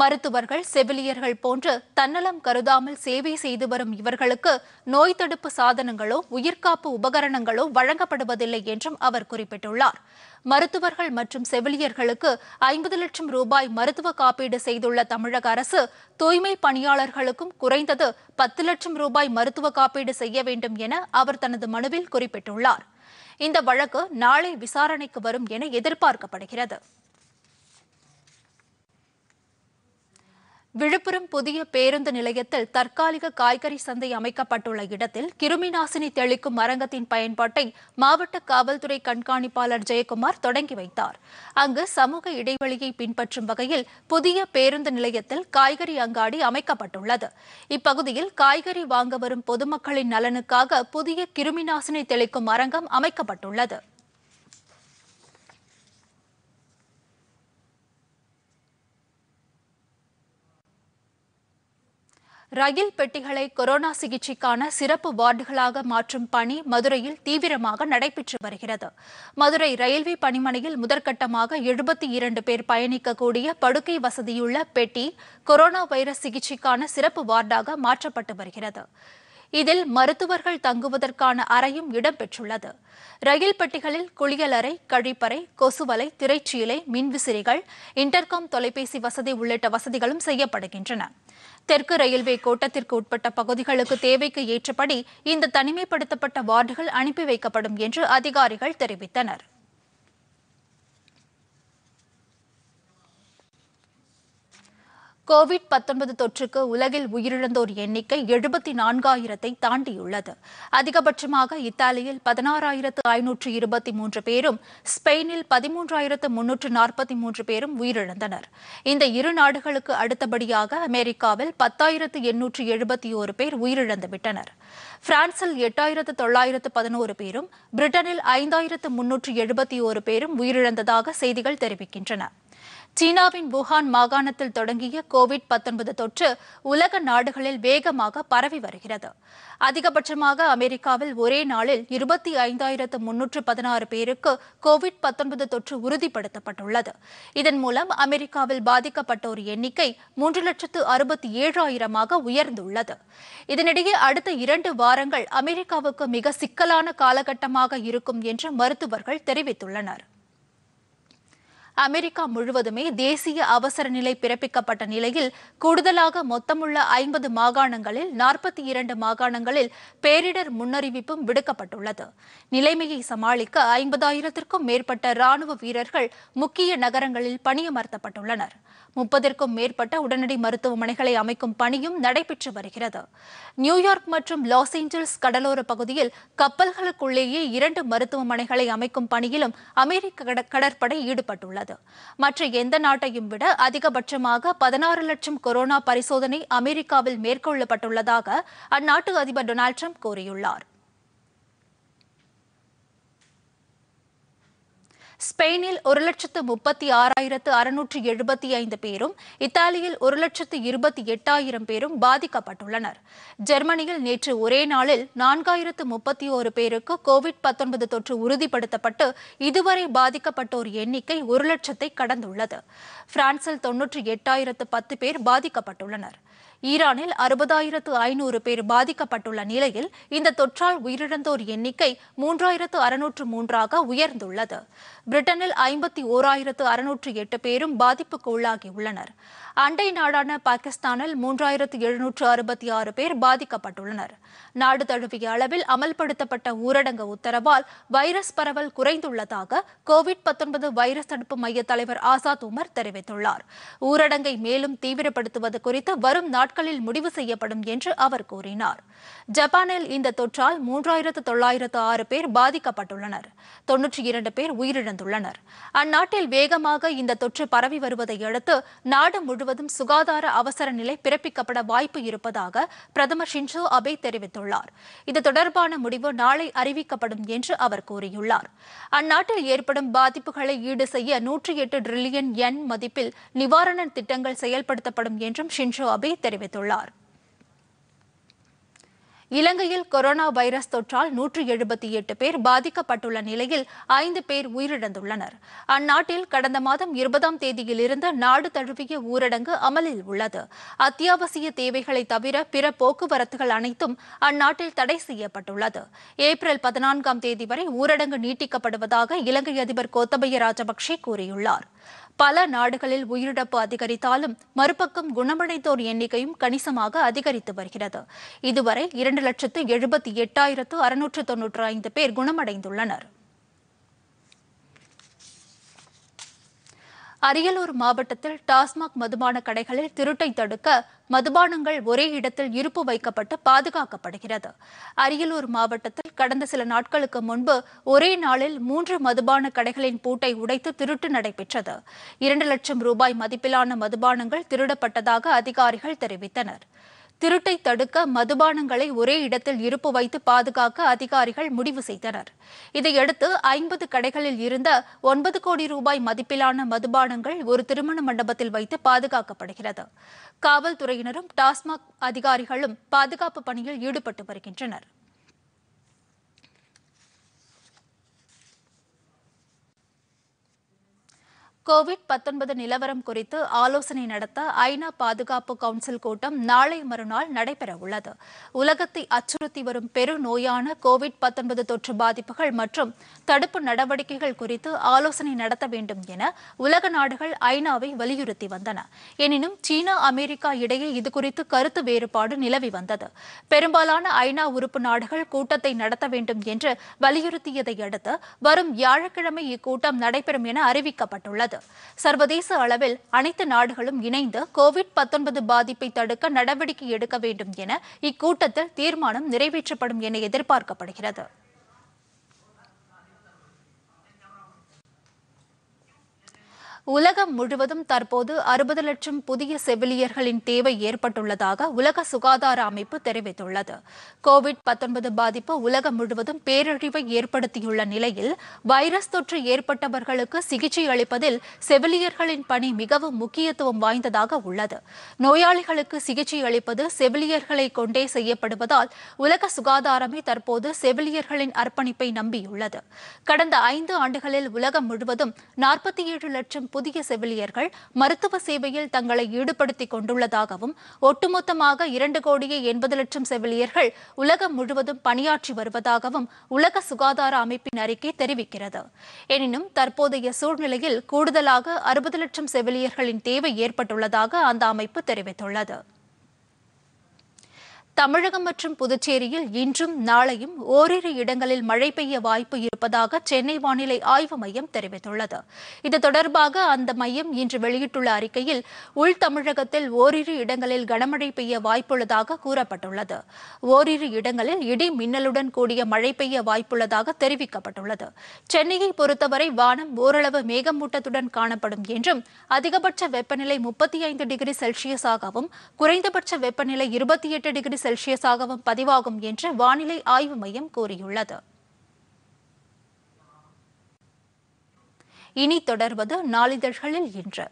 மருத்துவர்கள் செவிலியர்கள் போன்று தன்னலம் கருதாமல் சேவை செய்து வரும் இவர்களுக்கு நோய் தடுப்பு சாதனங்களோ உயிர்காப்பு உபகரணங்களோ வழங்கப்படுவதில்லை என்றும் அவர் குறிப்பிட்டுள்ளார் மருத்துவர்கள் மற்றும் செவிலியர்களுக்கு ஐம்பது லட்சம் ரூபாய் மருத்துவ காப்பீடு செய்துள்ள தமிழக அரசு தூய்மை பணியாளர்களுக்கும் குறைந்தது பத்து லட்சம் ரூபாய் மருத்துவ காப்பீடு செய்ய வேண்டும் என அவர் தனது மனுவில் குறிப்பிட்டுள்ளார் இந்த வழக்கு நாளை விசாரணைக்கு வரும் என எதிர்பார்க்கப்படுகிறது விழுப்புரம் புதிய பேருந்து நிலையத்தில் தற்காலிக காய்கறி சந்தை அமைக்கப்பட்டுள்ள இடத்தில் கிருமிநாசினி தெளிக்கும் அரங்கத்தின் பயன்பாட்டை மாவட்ட காவல்துறை கண்காணிப்பாளர் ஜெயக்குமார் தொடங்கி வைத்தார் அங்கு சமூக இடைவெளியை பின்பற்றும் வகையில் புதிய பேருந்து நிலையத்தில் காய்கறி அங்காடி அமைக்கப்பட்டுள்ளது இப்பகுதியில் காய்கறி வாங்க வரும் பொதுமக்களின் நலனுக்காக புதிய கிருமிநாசினி தெளிக்கும் அரங்கம் அமைக்கப்பட்டுள்ளது ரயில் பெட்டிகளை கொரோனா சிகிச்சைக்கான சிறப்பு வார்டுகளாக மாற்றும் பணி மதுரையில் தீவிரமாக நடைபெற்று வருகிறது மதுரை ரயில்வே பணிமனையில் முதற்கட்டமாக எழுபத்தி இரண்டு பேர் பயணிக்கக்கூடிய படுக்கை வசதியுள்ள பெட்டி கொரோனா வைரஸ் சிகிச்சைக்கான சிறப்பு வார்டாக மாற்றப்பட்டு வருகிறது இதில் மருத்துவர்கள் தங்குவதற்கான அறையும் இடம்பெற்றுள்ளது ரயில் பெட்டிகளில் குளியலறை கழிப்பறை கொசுவலை திரைச்சீலை மின்விசிறிகள் இன்டர்காம் தொலைபேசி வசதி உள்ளிட்ட வசதிகளும் செய்யப்படுகின்றன தெற்கு ரயில்வே கோட்டத்திற்கு உட்பட்ட பகுதிகளுக்கு தேவைக்கு ஏற்றபடி இந்த தனிமைப்படுத்தப்பட்ட வார்டுகள் அனுப்பி வைக்கப்படும் என்று அதிகாரிகள் தெரிவித்தனா் கோவிட் பத்தொன்பது தொற்றுக்கு உலகில் உயிரிழந்தோர் எண்ணிக்கை எழுபத்தி நான்காயிரத்தை தாண்டியுள்ளது அதிகபட்சமாக இத்தாலியில் பதினாறாயிரத்து ஐநூற்று இருபத்தி மூன்று பேரும் ஸ்பெயினில் பதிமூன்றாயிரத்து முன்னூற்று நாற்பத்தி மூன்று பேரும் உயிரிழந்தனர் இந்த இரு நாடுகளுக்கு அடுத்தபடியாக அமெரிக்காவில் பத்தாயிரத்து எண்ணூற்று எழுபத்தி ஒரு பேர் உயிரிழந்துவிட்டனர் பிரான்சில் எட்டாயிரத்து தொள்ளாயிரத்து பதினோரு பேரும் பிரிட்டனில் ஐந்தாயிரத்து முன்னூற்று எழுபத்தி ஒரு பேரும் உயிரிழந்ததாக செய்திகள் தெரிவிக்கின்றன சீனாவின் வுஹான் மாகாணத்தில் தொடங்கிய கோவிட் பத்தொன்பது தொற்று உலக நாடுகளில் வேகமாக பரவி வருகிறது அதிகபட்சமாக அமெரிக்காவில் ஒரே நாளில் இருபத்தி ஐந்தாயிரத்து முன்னூற்று பதினாறு பேருக்கு கோவிட் பத்தொன்பது தொற்று உறுதிப்படுத்தப்பட்டுள்ளது இதன் மூலம் அமெரிக்காவில் பாதிக்கப்பட்டோர் எண்ணிக்கை மூன்று லட்சத்து அறுபத்தி ஏழாயிரமாக உயர்ந்துள்ளது இதனிடையே அடுத்த இரண்டு வாரங்கள் அமெரிக்காவுக்கு மிக சிக்கலான காலகட்டமாக இருக்கும் என்று மருத்துவர்கள் தெரிவித்துள்ளனா் அமெரிக்கா முழுவதுமே தேசிய அவசர நிலை பிறப்பிக்கப்பட்ட நிலையில் கூடுதலாக மொத்தமுள்ள ஐம்பது மாகாணங்களில் நாற்பத்தி இரண்டு மாகாணங்களில் பேரிடர் முன்னறிவிப்பும் விடுக்கப்பட்டுள்ளது நிலைமையை சமாளிக்க ஐம்பதாயிரத்திற்கும் மேற்பட்ட ராணுவ வீரர்கள் முக்கிய நகரங்களில் பணியமர்த்தப்பட்டுள்ளனர் முப்பதற்கும் மேற்பட்ட உடனடி மருத்துவமனைகளை அமைக்கும் பணியும் நடைபெற்று வருகிறது நியூயார்க் மற்றும் லாஸ் ஏஞ்சல்ஸ் கடலோர பகுதியில் கப்பல்களுக்குள்ளேயே இரண்டு மருத்துவமனைகளை அமைக்கும் பணியிலும் அமெரிக்க கடற்படை ஈடுபட்டுள்ளது மற்ற எந்த நாட்டையும் விட அதிகபட்சமாக பதினாறு லட்சம் கொரோனா பரிசோதனை அமெரிக்காவில் மேற்கொள்ளப்பட்டுள்ளதாக அந்நாட்டு அதிபர் டொனால்டு ட்ரம்ப் கூறியுள்ளார் ஸ்பெயினில் ஒரு லட்சத்து முப்பத்தி ஆறாயிரத்து அறுநூற்றி எழுபத்தி ஐந்து பேரும் இத்தாலியில் ஒரு லட்சத்து இருபத்தி எட்டாயிரம் பேரும் பாதிக்கப்பட்டுள்ளனர் ஜெர்மனியில் நேற்று ஒரே நாளில் நான்காயிரத்து முப்பத்தி ஒரு பேருக்கு கோவிட் பத்தொன்பது தொற்று உறுதிப்படுத்தப்பட்டு இதுவரை பாதிக்கப்பட்டோர் எண்ணிக்கை ஒரு லட்சத்தை கடந்துள்ளது பிரான்சில் தொன்னூற்றி எட்டாயிரத்து பத்து பேர் பாதிக்கப்பட்டுள்ளனர் ஈரானில் அறுபதாயிரத்து ஐநூறு பேர் பாதிக்கப்பட்டுள்ள நிலையில் இந்த தொற்றால் உயிரிழந்தோர் எண்ணிக்கை மூன்றாயிரத்து அறுநூற்று மூன்றாக உயர்ந்துள்ளது பிரிட்டனில் ஐம்பத்தி ஓராயிரத்து அறுநூற்று எட்டு பேரும் பாதிப்புக்கு உள்ளாகியுள்ளனா் அண்டை நாடான பாகிஸ்தானில் மூன்றாயிரத்து எழுநூற்று அறுபத்தி ஆறு பேர் பாதிக்கப்பட்டுள்ளனர் நாடு தழுவிய அளவில் அமல்படுத்தப்பட்ட ஊரடங்கு உத்தரவால் வைரஸ் பரவல் குறைந்துள்ளதாக கோவிட் வைரஸ் தடுப்பு மைய தலைவர் ஆசாத் உமர் தெரிவித்துள்ளார் ஊரடங்கை மேலும் தீவிரப்படுத்துவது குறித்து வரும் நாட்களில் முடிவு செய்யப்படும் என்று அவர் கூறினார் ஜப்பானில் இந்த தொற்றால் மூன்றாயிரத்து தொள்ளாயிரத்து ஆறு பேர் பாதிக்கப்பட்டுள்ளனர் தொன்னூற்றி இரண்டு பேர் உயிரிழந்துள்ளனர் அந்நாட்டில் வேகமாக இந்த தொற்று பரவி வருவதை அடுத்து நாடு முழுவதும் முழுவதும் சுகாதார அவசர நிலை பிறப்பிக்கப்பட வாய்ப்பு இருப்பதாக பிரதமர் ஷின்சோ அபே தெரிவித்துள்ளார் இது தொடர்பான முடிவு நாளை அறிவிக்கப்படும் என்று அவர் கூறியுள்ளார் அந்நாட்டில் ஏற்படும் பாதிப்புகளை ஈடு செய்ய நூற்றி எட்டு டிரில்லியன் என் மதிப்பில் நிவாரண திட்டங்கள் செயல்படுத்தப்படும் என்றும் ஷின்சோ அபே தெரிவித்துள்ளாா் இலங்கையில் கொரோனா வைரஸ் தொற்றால் நூற்றி எழுபத்தி எட்டு பேர் பாதிக்கப்பட்டுள்ள நிலையில் ஐந்து பேர் உயிரிழந்துள்ளனர் அந்நாட்டில் கடந்த மாதம் இருபதாம் தேதியிலிருந்து நாடு தழுவிய ஊரடங்கு அமலில் உள்ளது அத்தியாவசிய தேவைகளை தவிர பிற போக்குவரத்துகள் அனைத்தும் அந்நாட்டில் தடை செய்யப்பட்டுள்ளது ஏப்ரல் பதினான்காம் தேதி வரை ஊரடங்கு நீட்டிக்கப்படுவதாக இலங்கை அதிபர் கோத்தபய ராஜபக்சே கூறியுள்ளார் பல நாடுகளில் உயிரிழப்பு அதிகரித்தாலும் மறுபக்கம் குணமடைந்தோர் எண்ணிக்கையும் கணிசமாக அதிகரித்து வருகிறது இதுவரை இரண்டு லட்சத்து எழுபத்தி எட்டாயிரத்து அறுநூற்று தொன்னூற்று ஐந்து பேர் குணமடைந்துள்ளனர் அரியலூர் மாவட்டத்தில் டாஸ்மாக் மதுபான கடைகளில் திருட்டை தடுக்க மதுபானங்கள் ஒரே இடத்தில் இருப்பு வைக்கப்பட்டு பாதுகாக்கப்படுகிறது அரியலூர் மாவட்டத்தில் கடந்த சில நாட்களுக்கு முன்பு ஒரே நாளில் மூன்று மதுபான கடைகளின் பூட்டை உடைத்து திருட்டு நடைபெற்றது இரண்டு லட்சம் ரூபாய் மதிப்பிலான மதுபானங்கள் திருடப்பட்டதாக அதிகாரிகள் தெரிவித்தனா் திருட்டை தடுக்க மதுபானங்களை ஒரே இடத்தில் இருப்பு வைத்து பாதுகாக்க அதிகாரிகள் முடிவு செய்தனர் இதையடுத்து ஐம்பது கடைகளில் இருந்த ஒன்பது கோடி ரூபாய் மதிப்பிலான மதுபானங்கள் ஒரு திருமண மண்டபத்தில் வைத்து பாதுகாக்கப்படுகிறது காவல்துறையினரும் டாஸ்மாக் அதிகாரிகளும் பாதுகாப்பு பணியில் ஈடுபட்டு வருகின்றனர் கோவிட் பத்தொன்பது நிலவரம் குறித்து ஆலோசனை நடத்த ஐநா பாதுகாப்பு கவுன்சில் கூட்டம் நாளை மறுநாள் நடைபெற உள்ளது உலகத்தை அச்சுறுத்தி வரும் பெரு நோயான கோவிட் பத்தொன்பது தொற்று பாதிப்புகள் மற்றும் தடுப்பு நடவடிக்கைகள் குறித்து ஆலோசனை நடத்த வேண்டும் என உலக நாடுகள் ஐநாவை வலியுறுத்தி வந்தன எனினும் சீனா அமெரிக்கா இடையே இதுகுறித்து கருத்து வேறுபாடு நிலவி வந்தது பெரும்பாலான ஐநா உறுப்பு நாடுகள் கூட்டத்தை நடத்த வேண்டும் என்று வலியுறுத்தியதை அடுத்து வரும் வியாழக்கிழமை இக்கூட்டம் நடைபெறும் என அறிவிக்கப்பட்டுள்ளது உள்ளது சர்வதேச அளவில் அனைத்து நாடுகளும் இணைந்து கோவிட் பத்தொன்பது பாதிப்பை தடுக்க நடவடிக்கை எடுக்க வேண்டும் என இக்கூட்டத்தில் தீர்மானம் நிறைவேற்றப்படும் என எதிர்பார்க்கப்படுகிறது உலகம் முழுவதும் தற்போது அறுபது லட்சம் புதிய செவிலியர்களின் தேவை ஏற்பட்டுள்ளதாக உலக சுகாதார அமைப்பு தெரிவித்துள்ளது கோவிட் பத்தொன்பது பாதிப்பு உலகம் முழுவதும் பேரழிவை ஏற்படுத்தியுள்ள நிலையில் வைரஸ் தொற்று ஏற்பட்டவர்களுக்கு சிகிச்சை அளிப்பதில் செவிலியர்களின் பணி மிகவும் முக்கியத்துவம் வாய்ந்ததாக உள்ளது நோயாளிகளுக்கு சிகிச்சை அளிப்பது செவிலியர்களை கொண்டே செய்யப்படுவதால் உலக சுகாதாரமே தற்போது செவிலியர்களின் அர்ப்பணிப்பை நம்பியுள்ளது கடந்த ஐந்து ஆண்டுகளில் உலகம் முழுவதும் நாற்பத்தி ஏழு லட்சம் புதிய செவிலியர்கள் மருத்துவ சேவையில் தங்களை ஈடுபடுத்திக் கொண்டுள்ளதாகவும் ஒட்டுமொத்தமாக இரண்டு கோடியே எண்பது லட்சம் செவிலியர்கள் உலகம் முழுவதும் பணியாற்றி வருவதாகவும் உலக சுகாதார அமைப்பின் அறிக்கை தெரிவிக்கிறது எனினும் தற்போதைய சூழ்நிலையில் கூடுதலாக அறுபது லட்சம் செவிலியர்களின் தேவை ஏற்பட்டுள்ளதாக அந்த அமைப்பு தெரிவித்துள்ளது தமிழகம் மற்றும் புதுச்சேரியில் இன்றும் நாளையும் ஓரிரு இடங்களில் மழை பெய்ய வாய்ப்பு இருப்பதாக சென்னை வானிலை ஆய்வு மையம் தெரிவித்துள்ளது இது தொடர்பாக அந்த மையம் இன்று வெளியிட்டுள்ள அறிக்கையில் உள் தமிழகத்தில் ஓரிரு இடங்களில் கனமழை பெய்ய வாய்ப்புள்ளதாக கூறப்பட்டுள்ளது ஓரிரு இடங்களில் இடி மின்னலுடன் கூடிய மழை பெய்ய வாய்ப்புள்ளதாக தெரிவிக்கப்பட்டுள்ளது சென்னையை பொறுத்தவரை வானம் ஓரளவு மேகமூட்டத்துடன் காணப்படும் என்றும் அதிகபட்ச வெப்பநிலை முப்பத்தி ஐந்து டிகிரி செல்சியஸாகவும் குறைந்தபட்ச வெப்பநிலை இருபத்தி எட்டு டிகிரி செல்சியஸாகவும் பதிவாகும் என்று வானிலை ஆய்வு மையம் கூறியுள்ளது இனி தொடர்வது நாளிதழ்களில் இன்று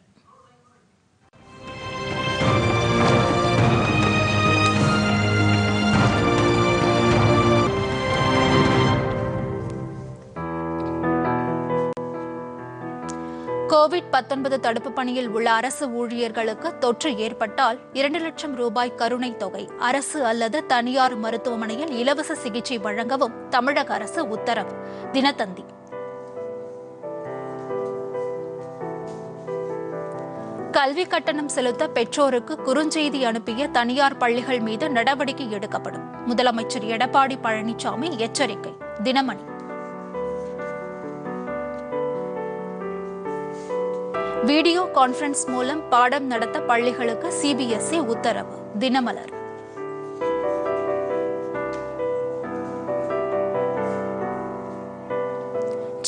கோவிட் பத்தொன்பது தடுப்பு பணியில் உள்ள அரசு ஊழியர்களுக்கு தொற்று ஏற்பட்டால் இரண்டு லட்சம் ரூபாய் கருணை தொகை அரசு அல்லது தனியார் மருத்துவமனையில் இலவச சிகிச்சை வழங்கவும் தமிழக அரசு உத்தரவு தினத்தந்தி கல்வி கட்டணம் செலுத்த பெற்றோருக்கு குறுஞ்செய்தி அனுப்பிய தனியார் பள்ளிகள் மீது நடவடிக்கை எடுக்கப்படும் முதலமைச்சர் எடப்பாடி பழனிசாமி எச்சரிக்கை தினமணி வீடியோ கான்ஃபரன்ஸ் மூலம் பாடம் நடத்த பள்ளிகளுக்கு சிபிஎஸ்இ உத்தரவு தினமலர்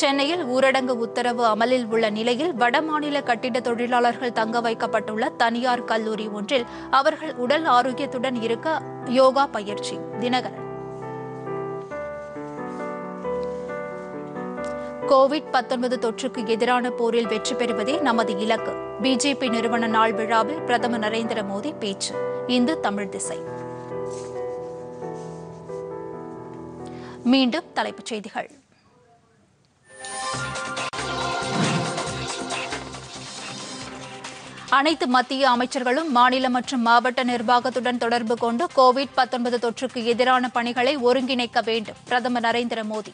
சென்னையில் ஊரடங்கு உத்தரவு அமலில் உள்ள நிலையில் வடமாநில கட்டிட தொழிலாளர்கள் தங்க வைக்கப்பட்டுள்ள தனியார் கல்லூரி ஒன்றில் அவர்கள் உடல் ஆரோக்கியத்துடன் இருக்க யோகா பயிற்சி தினகரன் கோவிட் பத்தொன்பது தொற்றுக்கு எதிரான போரில் வெற்றி பெறுவதே நமது இலக்கு பிஜேபி நிறுவன நாள் விழாவில் பிரதமர் நரேந்திர மோடி பேச்சு இந்து தமிழ் திசை மீண்டும் தலைப்புச் செய்திகள் அனைத்து மத்திய அமைச்சர்களும் மாநில மற்றும் மாவட்ட நிர்வாகத்துடன் தொடர்பு கொண்டு கோவிட் தொற்றுக்கு எதிரான பணிகளை ஒருங்கிணைக்க வேண்டும் பிரதமர் நரேந்திர மோடி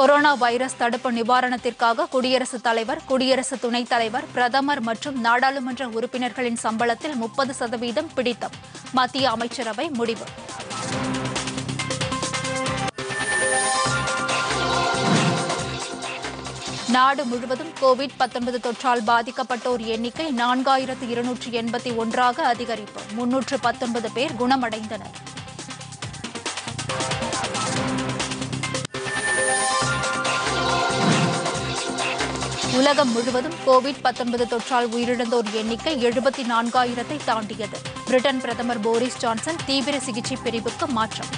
கொரோனா வைரஸ் தடுப்பு நிவாரணத்திற்காக குடியரசுத் தலைவர் குடியரசு துணைத் தலைவர் பிரதமர் மற்றும் நாடாளுமன்ற உறுப்பினர்களின் சம்பளத்தில் முப்பது சதவீதம் பிடித்தம் மத்திய அமைச்சரவை முடிவு நாடு முழுவதும் கோவிட் தொற்றால் பாதிக்கப்பட்டோர் எண்ணிக்கை நான்காயிரத்து இருநூற்றி எண்பத்தி ஒன்றாக அதிகரிப்பு முன்னூற்று பத்தொன்பது பேர் குணமடைந்தனர் உலகம் முழுவதும் கோவிட் தொற்றால் உயிரிழந்தோர் எண்ணிக்கை எழுபத்தி நான்காயிரத்தை தாண்டியது பிரிட்டன் பிரதமர் போரிஸ் ஜான்சன் தீவிர சிகிச்சை பிரிவுக்கு மாற்றம்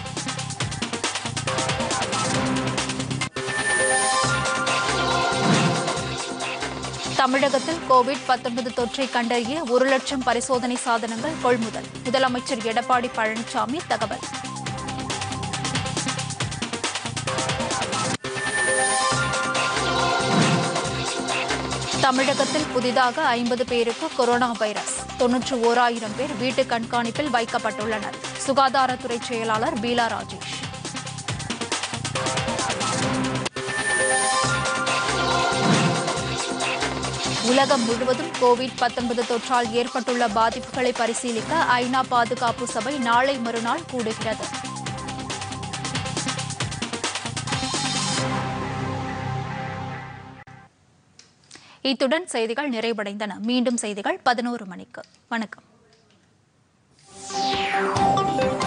தமிழகத்தில் கோவிட் பத்தொன்பது தொற்றை கண்டறிய ஒரு லட்சம் பரிசோதனை சாதனங்கள் கொள்முதல் முதலமைச்சர் எடப்பாடி பழனிசாமி தகவல் தமிழகத்தில் புதிதாக ஐம்பது பேருக்கு கொரோனா வைரஸ் தொன்னூற்று ஓராயிரம் பேர் வீட்டு கண்காணிப்பில் வைக்கப்பட்டுள்ளனர் சுகாதாரத்துறை செயலாளர் பீலா ராஜேஷ் உலகம் முழுவதும் கோவிட் தொற்றால் ஏற்பட்டுள்ள பாதிப்புகளை பரிசீலிக்க ஐநா பாதுகாப்பு சபை நாளை மறுநாள் கூடுகிறது இத்துடன் செய்திகள் நிறைவடைந்தன மீண்டும் செய்திகள் பதினோரு மணிக்கு வணக்கம்